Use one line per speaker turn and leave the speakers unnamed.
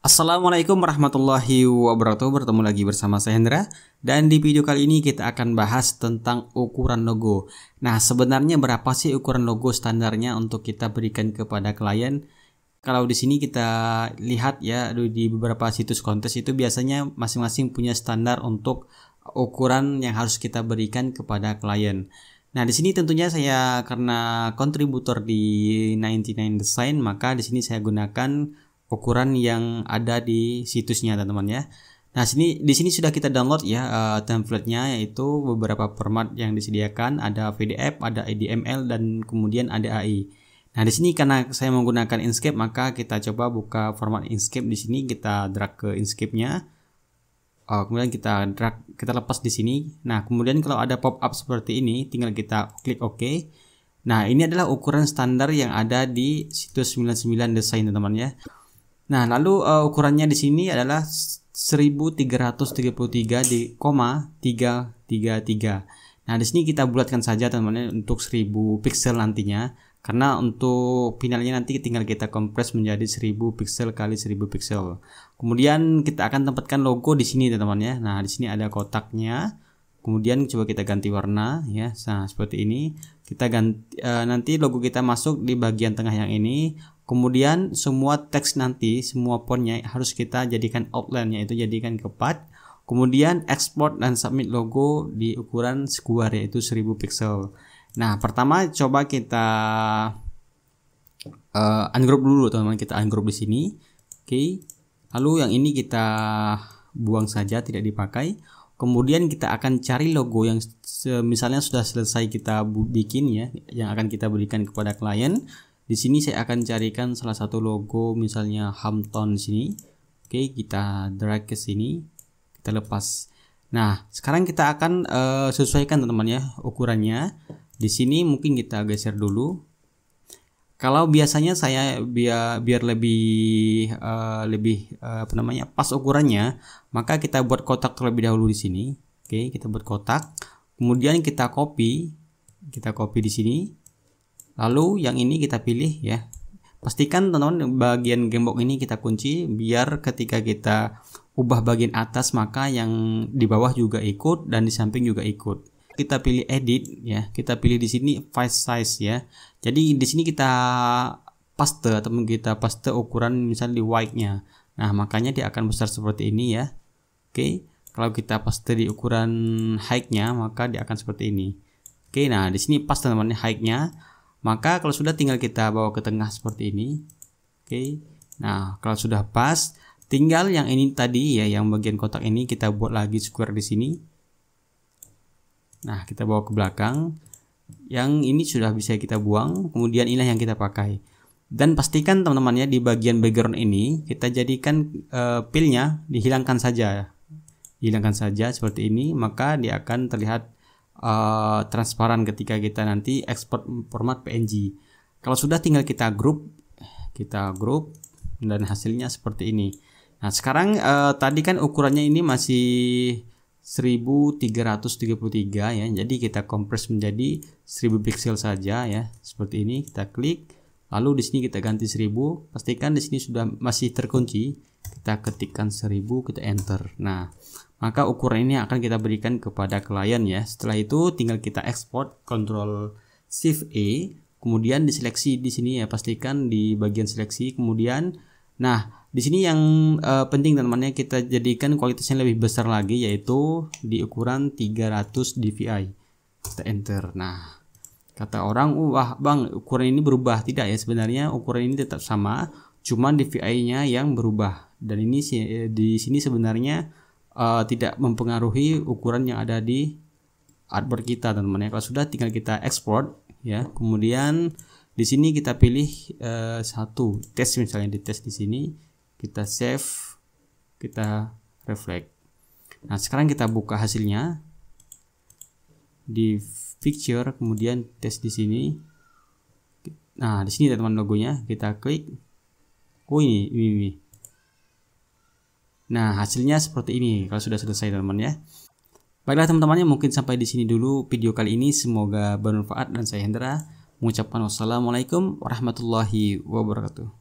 Assalamualaikum warahmatullahi wabarakatuh Bertemu lagi bersama saya Hendra Dan di video kali ini kita akan bahas tentang ukuran logo Nah sebenarnya berapa sih ukuran logo standarnya untuk kita berikan kepada klien Kalau di sini kita lihat ya di beberapa situs kontes itu biasanya masing-masing punya standar untuk ukuran yang harus kita berikan kepada klien Nah, di sini tentunya saya karena kontributor di 99 Design, maka di sini saya gunakan ukuran yang ada di situsnya teman-teman ya. Nah, sini di sini sudah kita download ya uh, template-nya yaitu beberapa format yang disediakan, ada PDF, ada IDML dan kemudian ada AI. Nah, di sini karena saya menggunakan Inkscape, maka kita coba buka format Inkscape di sini, kita drag ke Inkscape-nya. Uh, kemudian kita drag, kita lepas di sini. Nah, kemudian kalau ada pop-up seperti ini, tinggal kita klik OK. Nah, ini adalah ukuran standar yang ada di situs 99 Design, teman-teman ya. Nah, lalu uh, ukurannya di sini adalah 1333 di koma 333. Nah, di sini kita bulatkan saja teman-teman untuk 1000 pixel nantinya karena untuk finalnya nanti tinggal kita kompres menjadi 1000 pixel kali 1000 pixel. Kemudian kita akan tempatkan logo di sini teman-teman ya. Nah, di sini ada kotaknya. Kemudian coba kita ganti warna ya. Nah, seperti ini. Kita ganti e, nanti logo kita masuk di bagian tengah yang ini. Kemudian semua teks nanti, semua fontnya harus kita jadikan outline yaitu jadikan cepat. Kemudian export dan submit logo di ukuran square yaitu 1000 pixel. Nah, pertama coba kita uh, ungroup dulu teman-teman, kita ungroup di sini. Oke. Okay. Lalu yang ini kita buang saja tidak dipakai. Kemudian kita akan cari logo yang misalnya sudah selesai kita bikin ya, yang akan kita berikan kepada klien di sini saya akan carikan salah satu logo misalnya Hampton di sini. Oke, kita drag ke sini. Kita lepas. Nah, sekarang kita akan uh, sesuaikan teman-teman ya ukurannya. Di sini mungkin kita geser dulu. Kalau biasanya saya biar biar lebih uh, lebih uh, apa namanya? pas ukurannya, maka kita buat kotak terlebih dahulu di sini. Oke, kita buat kotak. Kemudian kita copy. Kita copy di sini lalu yang ini kita pilih ya pastikan teman-teman bagian gembok ini kita kunci biar ketika kita ubah bagian atas maka yang di bawah juga ikut dan di samping juga ikut kita pilih edit ya kita pilih di sini file size ya jadi di sini kita paste atau kita paste ukuran misalnya di white nya nah makanya dia akan besar seperti ini ya oke kalau kita paste di ukuran height nya maka dia akan seperti ini oke nah di sini paste teman-teman height nya maka kalau sudah tinggal kita bawa ke tengah seperti ini oke okay. nah kalau sudah pas tinggal yang ini tadi ya yang bagian kotak ini kita buat lagi square di sini nah kita bawa ke belakang yang ini sudah bisa kita buang kemudian inilah yang kita pakai dan pastikan teman-temannya di bagian background ini kita jadikan uh, pilnya dihilangkan saja hilangkan saja seperti ini maka dia akan terlihat uh, transparan ketika kita nanti export format PNG. Kalau sudah tinggal kita grup kita grup dan hasilnya seperti ini. Nah, sekarang uh, tadi kan ukurannya ini masih 1333 ya. Jadi kita kompres menjadi 1000 pixel saja ya. Seperti ini kita klik. Lalu di sini kita ganti 1000. Pastikan di sini sudah masih terkunci. Kita ketikkan 1000, kita enter. Nah, maka ukuran ini akan kita berikan kepada klien ya. Setelah itu tinggal kita export control Shift A, kemudian diseleksi di sini ya, pastikan di bagian seleksi, kemudian nah di sini yang uh, penting teman-teman ya kita jadikan kualitasnya lebih besar lagi yaitu di ukuran 300 dpi. Kita enter. Nah, kata orang, uh, "Wah, Bang, ukuran ini berubah." Tidak ya, sebenarnya ukuran ini tetap sama, cuman dpi-nya yang berubah. Dan ini eh, di sini sebenarnya uh, tidak mempengaruhi ukuran yang ada di artboard kita teman-teman ya. Kalau sudah tinggal kita export ya. Kemudian di sini kita pilih uh, satu test misalnya di test di sini kita save kita reflect. Nah, sekarang kita buka hasilnya di picture kemudian test di sini. Nah, di sini teman-teman logonya kita klik. Oh ini, ini, ini Nah, hasilnya seperti ini kalau sudah selesai teman-teman ya. Baiklah teman-teman mungkin sampai di sini dulu video kali ini. Semoga bermanfaat dan saya Hendra mengucapkan wassalamualaikum warahmatullahi wabarakatuh.